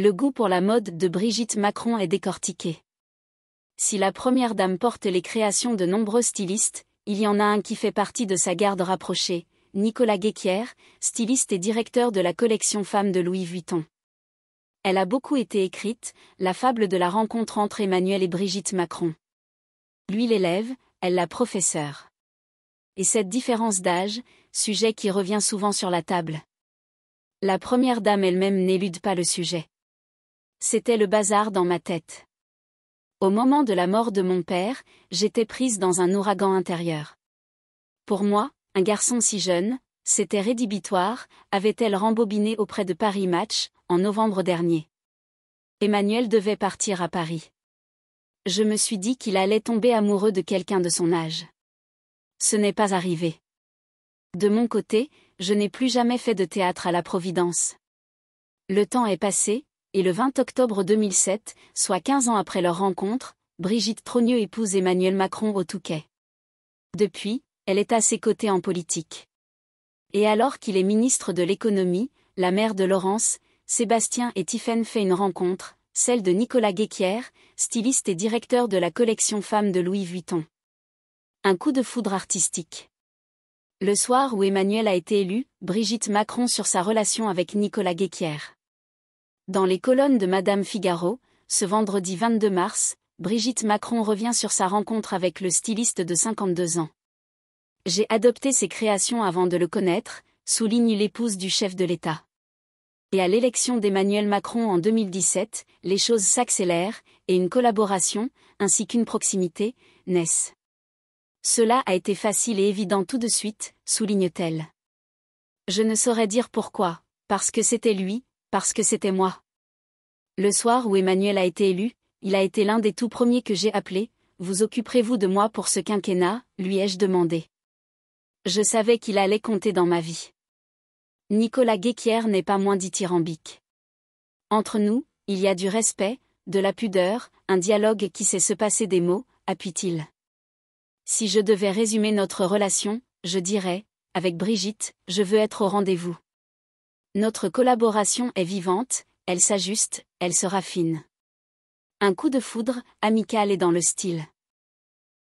Le goût pour la mode de Brigitte Macron est décortiqué. Si la première dame porte les créations de nombreux stylistes, il y en a un qui fait partie de sa garde rapprochée, Nicolas Guéquière, styliste et directeur de la collection Femmes de Louis Vuitton. Elle a beaucoup été écrite, la fable de la rencontre entre Emmanuel et Brigitte Macron. Lui l'élève, elle la professeure. Et cette différence d'âge, sujet qui revient souvent sur la table. La première dame elle-même n'élude pas le sujet. C'était le bazar dans ma tête. Au moment de la mort de mon père, j'étais prise dans un ouragan intérieur. Pour moi, un garçon si jeune, c'était rédhibitoire, avait-elle rembobiné auprès de Paris Match, en novembre dernier. Emmanuel devait partir à Paris. Je me suis dit qu'il allait tomber amoureux de quelqu'un de son âge. Ce n'est pas arrivé. De mon côté, je n'ai plus jamais fait de théâtre à la Providence. Le temps est passé, et le 20 octobre 2007, soit 15 ans après leur rencontre, Brigitte Trogneux épouse Emmanuel Macron au Touquet. Depuis, elle est à ses côtés en politique. Et alors qu'il est ministre de l'économie, la mère de Laurence, Sébastien et Tiffaine fait une rencontre, celle de Nicolas Guéquière, styliste et directeur de la collection Femmes de Louis Vuitton. Un coup de foudre artistique. Le soir où Emmanuel a été élu, Brigitte Macron sur sa relation avec Nicolas Guéquière. Dans les colonnes de Madame Figaro, ce vendredi 22 mars, Brigitte Macron revient sur sa rencontre avec le styliste de 52 ans. J'ai adopté ses créations avant de le connaître, souligne l'épouse du chef de l'État. Et à l'élection d'Emmanuel Macron en 2017, les choses s'accélèrent, et une collaboration, ainsi qu'une proximité, naissent. Cela a été facile et évident tout de suite, souligne-t-elle. Je ne saurais dire pourquoi, parce que c'était lui, parce que c'était moi. Le soir où Emmanuel a été élu, il a été l'un des tout premiers que j'ai appelé, vous occuperez-vous de moi pour ce quinquennat, lui ai-je demandé. Je savais qu'il allait compter dans ma vie. Nicolas Guéquière n'est pas moins dithyrambique. Entre nous, il y a du respect, de la pudeur, un dialogue qui sait se passer des mots, appuie-t-il. Si je devais résumer notre relation, je dirais, avec Brigitte, je veux être au rendez-vous. Notre collaboration est vivante, elle s'ajuste, elle se raffine. Un coup de foudre, amical et dans le style.